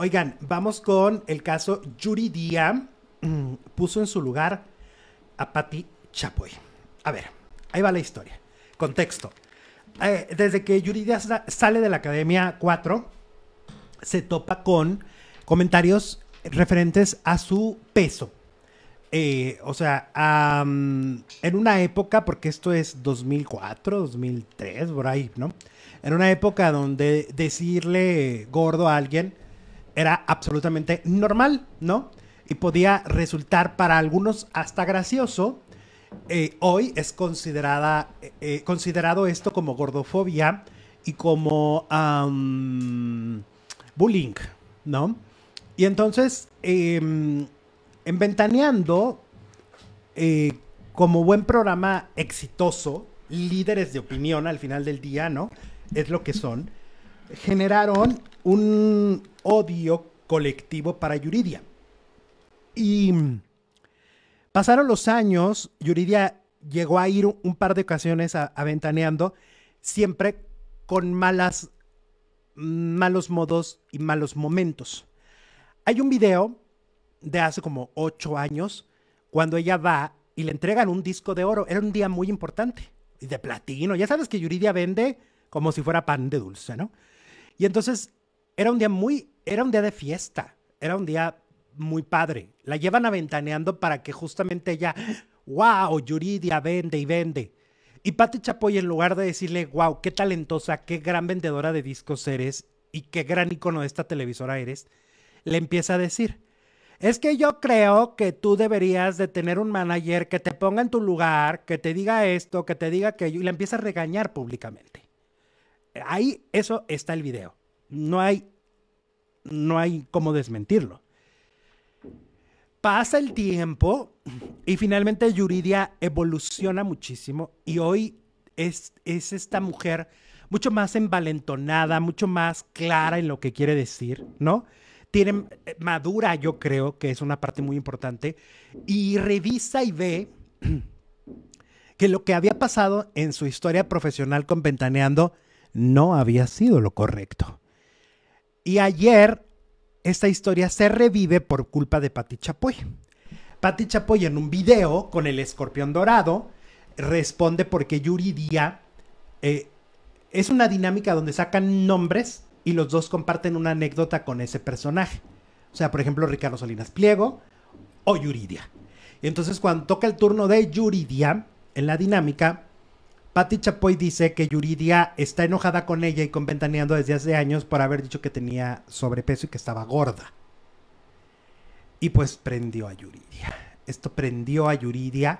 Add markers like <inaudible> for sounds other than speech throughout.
Oigan, vamos con el caso Yuri Díaz mm, puso en su lugar a Patti Chapoy. A ver, ahí va la historia. Contexto. Eh, desde que Yuri Díaz sale de la Academia 4, se topa con comentarios referentes a su peso. Eh, o sea, en una época, porque esto es 2004, 2003, por ahí, ¿no? En una época donde decirle gordo a alguien era absolutamente normal, ¿no? Y podía resultar para algunos hasta gracioso. Eh, hoy es considerada, eh, eh, considerado esto como gordofobia y como bullying, ¿no? Y entonces, em, en Ventaneando, como buen programa exitoso, líderes de opinión al final del día, ¿no? Es lo que son generaron un odio colectivo para Yuridia. Y pasaron los años, Yuridia llegó a ir un par de ocasiones aventaneando, siempre con malas, malos modos y malos momentos. Hay un video de hace como ocho años, cuando ella va y le entregan un disco de oro. Era un día muy importante, y de platino. Ya sabes que Yuridia vende como si fuera pan de dulce, ¿no? Y entonces era un día muy, era un día de fiesta, era un día muy padre. La llevan aventaneando para que justamente ella, wow, Yuridia vende y vende. Y Patti Chapoy, en lugar de decirle, wow, qué talentosa, qué gran vendedora de discos eres y qué gran icono de esta televisora eres, le empieza a decir, es que yo creo que tú deberías de tener un manager que te ponga en tu lugar, que te diga esto, que te diga aquello, y la empieza a regañar públicamente. Ahí eso está el video. No hay, no hay cómo desmentirlo. Pasa el tiempo y finalmente Yuridia evoluciona muchísimo y hoy es, es esta mujer mucho más envalentonada, mucho más clara en lo que quiere decir, ¿no? Tiene eh, madura, yo creo que es una parte muy importante, y revisa y ve <clears throat> que lo que había pasado en su historia profesional con Ventaneando no había sido lo correcto. Y ayer esta historia se revive por culpa de Pati Chapoy. Pati Chapoy en un video con el escorpión dorado responde porque Yuri eh, es una dinámica donde sacan nombres y los dos comparten una anécdota con ese personaje. O sea, por ejemplo, Ricardo Salinas Pliego o Yuridia. Y entonces cuando toca el turno de Yuridia en la dinámica, Patti Chapoy dice que Yuridia está enojada con ella y con Ventaneando desde hace años por haber dicho que tenía sobrepeso y que estaba gorda. Y pues prendió a Yuridia. Esto prendió a Yuridia,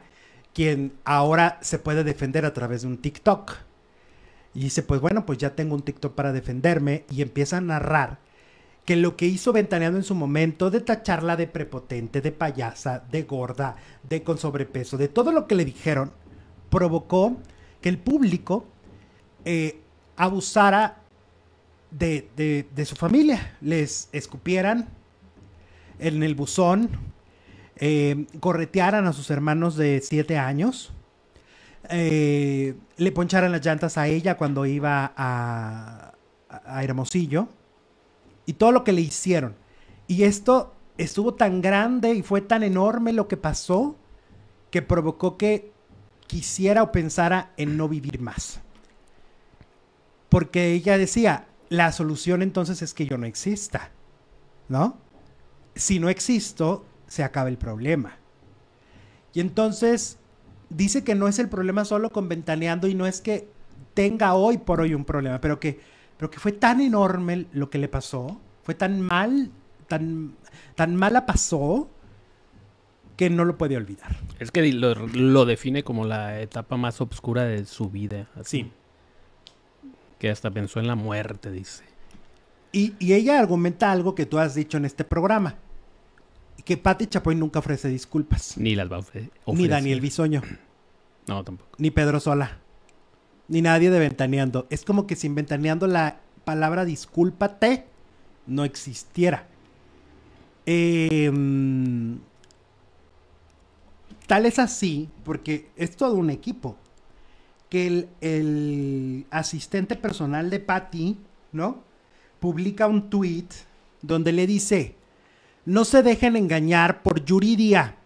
quien ahora se puede defender a través de un TikTok. Y dice, pues bueno, pues ya tengo un TikTok para defenderme y empieza a narrar que lo que hizo Ventaneando en su momento de tacharla de prepotente, de payasa, de gorda, de con sobrepeso, de todo lo que le dijeron, provocó que el público eh, abusara de, su familia, les escupieran en el buzón, eh, corretearan a sus hermanos de siete años, eh, le poncharan las llantas a ella cuando iba a Hermosillo, y todo lo que le hicieron. Y esto estuvo tan grande y fue tan enorme lo que pasó que provocó que quisiera o pensara en no vivir más. Porque ella decía, la solución entonces es que yo no exista, ¿no? Si no existo, se acaba el problema. Y entonces dice que no es el problema solo con ventaneando y no es que tenga hoy por hoy un problema, pero que, pero que fue tan enorme lo que le pasó, fue tan mal, tan, tan mala pasó, que no lo puede olvidar. Es que lo, define como la etapa más oscura de su vida. Así. Que hasta pensó en la muerte, dice. Y, ella argumenta algo que tú has dicho en este programa. Que Patti Chapoy nunca ofrece disculpas. Ni las va a ofrecer. Ni Daniel Bisoño. No, tampoco. Ni Pedro Sola. Ni nadie de Ventaneando. Es como que sin Ventaneando la palabra discúlpate no existiera. Eh, Tal es así, porque es todo un equipo, que el, asistente personal de Patty, ¿no? Publica un tweet donde le dice, no se dejen engañar por Yuridia.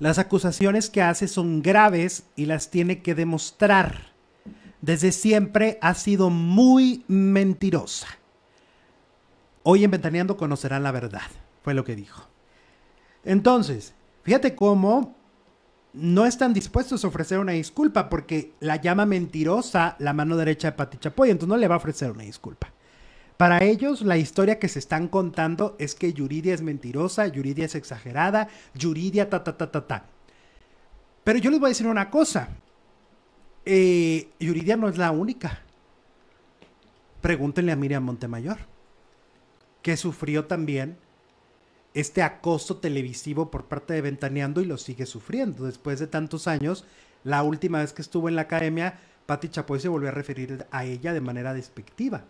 Las acusaciones que hace son graves y las tiene que demostrar. Desde siempre ha sido muy mentirosa. Hoy en Ventaneando conocerán la verdad, fue lo que dijo. Entonces, fíjate cómo no están dispuestos a ofrecer una disculpa porque la llama mentirosa la mano derecha de Pati Chapoy, entonces no le va a ofrecer una disculpa. Para ellos, la historia que se están contando es que Yuridia es mentirosa, Yuridia es exagerada, Yuridia ta ta ta ta ta. Pero yo les voy a decir una cosa. Eh, Yuridia no es la única. Pregúntenle a Miriam Montemayor, que sufrió también este acoso televisivo por parte de Ventaneando y lo sigue sufriendo. Después de tantos años, la última vez que estuvo en la academia, Patti Chapoy se volvió a referir a ella de manera despectiva.